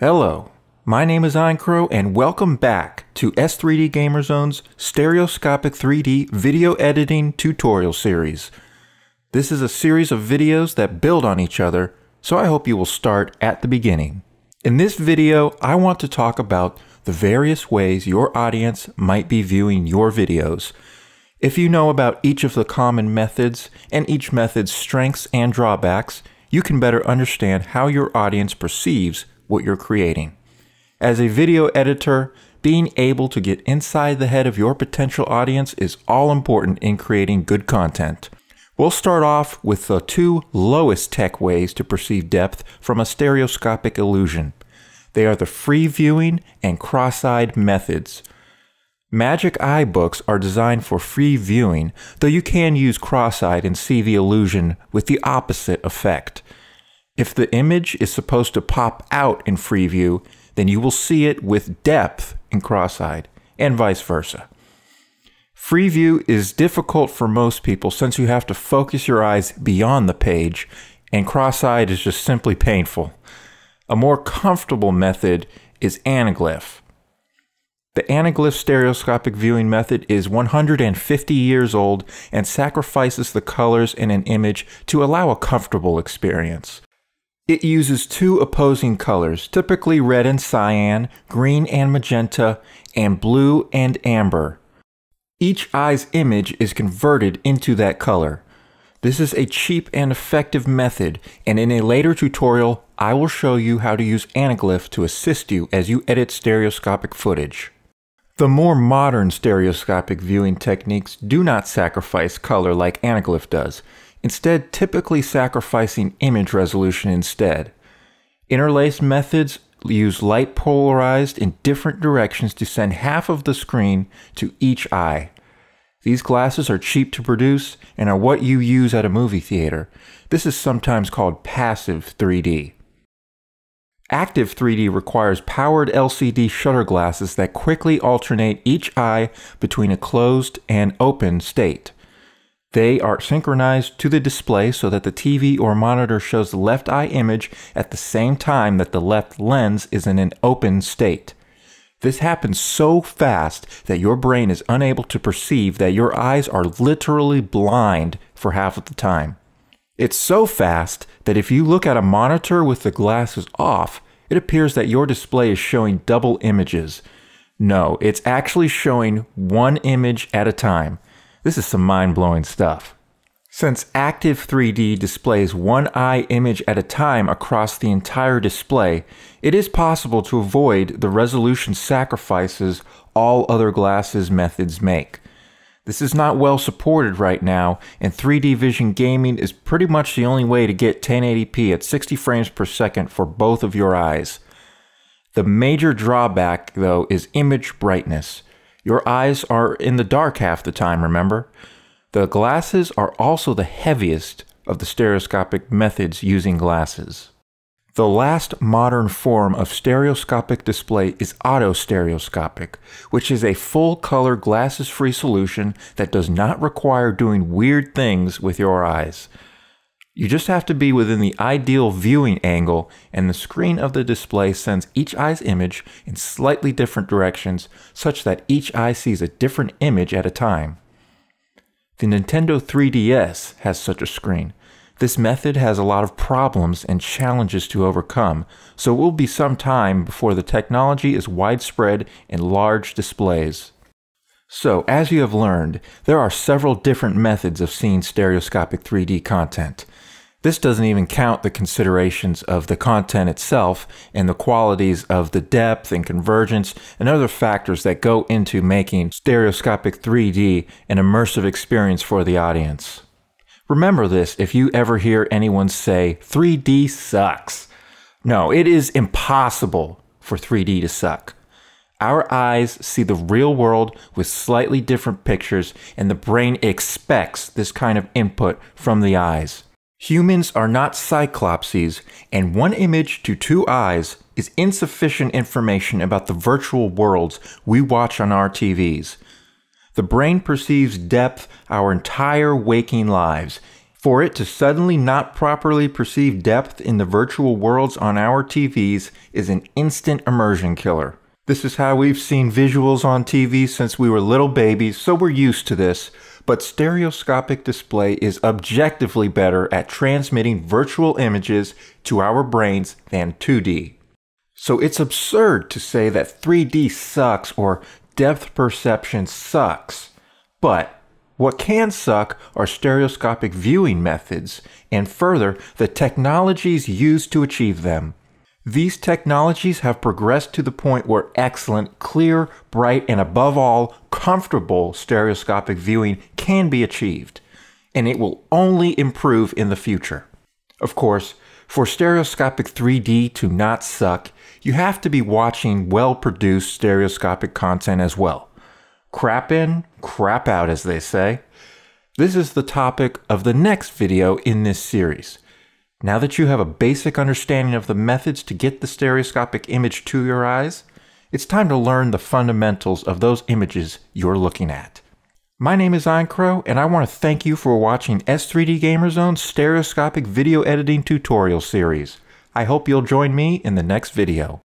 Hello, my name is Crow, and welcome back to S3D Gamerzone's Stereoscopic 3D Video Editing Tutorial Series. This is a series of videos that build on each other, so I hope you will start at the beginning. In this video, I want to talk about the various ways your audience might be viewing your videos. If you know about each of the common methods and each method's strengths and drawbacks, you can better understand how your audience perceives what you're creating. As a video editor, being able to get inside the head of your potential audience is all important in creating good content. We'll start off with the two lowest tech ways to perceive depth from a stereoscopic illusion. They are the free viewing and cross eyed methods. Magic Eye books are designed for free viewing, though you can use cross eyed and see the illusion with the opposite effect. If the image is supposed to pop out in Freeview, then you will see it with depth in cross-eyed, and vice versa. Freeview is difficult for most people since you have to focus your eyes beyond the page, and cross-eyed is just simply painful. A more comfortable method is anaglyph. The anaglyph stereoscopic viewing method is 150 years old and sacrifices the colors in an image to allow a comfortable experience. It uses two opposing colors, typically red and cyan, green and magenta, and blue and amber. Each eye's image is converted into that color. This is a cheap and effective method, and in a later tutorial, I will show you how to use Anaglyph to assist you as you edit stereoscopic footage. The more modern stereoscopic viewing techniques do not sacrifice color like Anaglyph does instead typically sacrificing image resolution instead. Interlaced methods use light polarized in different directions to send half of the screen to each eye. These glasses are cheap to produce and are what you use at a movie theater. This is sometimes called passive 3D. Active 3D requires powered LCD shutter glasses that quickly alternate each eye between a closed and open state. They are synchronized to the display so that the TV or monitor shows the left eye image at the same time that the left lens is in an open state. This happens so fast that your brain is unable to perceive that your eyes are literally blind for half of the time. It's so fast that if you look at a monitor with the glasses off, it appears that your display is showing double images. No, it's actually showing one image at a time. This is some mind blowing stuff. Since Active 3D displays one eye image at a time across the entire display, it is possible to avoid the resolution sacrifices all other glasses methods make. This is not well supported right now, and 3D vision gaming is pretty much the only way to get 1080p at 60 frames per second for both of your eyes. The major drawback, though, is image brightness. Your eyes are in the dark half the time, remember? The glasses are also the heaviest of the stereoscopic methods using glasses. The last modern form of stereoscopic display is autostereoscopic, which is a full color glasses free solution that does not require doing weird things with your eyes. You just have to be within the ideal viewing angle, and the screen of the display sends each eye's image in slightly different directions such that each eye sees a different image at a time. The Nintendo 3DS has such a screen. This method has a lot of problems and challenges to overcome, so it will be some time before the technology is widespread in large displays. So, as you have learned, there are several different methods of seeing stereoscopic 3D content. This doesn't even count the considerations of the content itself and the qualities of the depth and convergence and other factors that go into making stereoscopic 3D an immersive experience for the audience. Remember this if you ever hear anyone say 3D sucks. No, it is impossible for 3D to suck. Our eyes see the real world with slightly different pictures, and the brain expects this kind of input from the eyes. Humans are not cyclopses, and one image to two eyes is insufficient information about the virtual worlds we watch on our TVs. The brain perceives depth our entire waking lives. For it to suddenly not properly perceive depth in the virtual worlds on our TVs is an instant immersion killer. This is how we've seen visuals on TV since we were little babies, so we're used to this but stereoscopic display is objectively better at transmitting virtual images to our brains than 2D. So it's absurd to say that 3D sucks or depth perception sucks. But what can suck are stereoscopic viewing methods and further the technologies used to achieve them. These technologies have progressed to the point where excellent, clear, bright, and above all, comfortable stereoscopic viewing can be achieved, and it will only improve in the future. Of course, for stereoscopic 3D to not suck, you have to be watching well produced stereoscopic content as well. Crap in, crap out, as they say. This is the topic of the next video in this series. Now that you have a basic understanding of the methods to get the stereoscopic image to your eyes, it's time to learn the fundamentals of those images you're looking at. My name is Ian Crow, and I want to thank you for watching S3D Gamer stereoscopic video editing tutorial series. I hope you'll join me in the next video.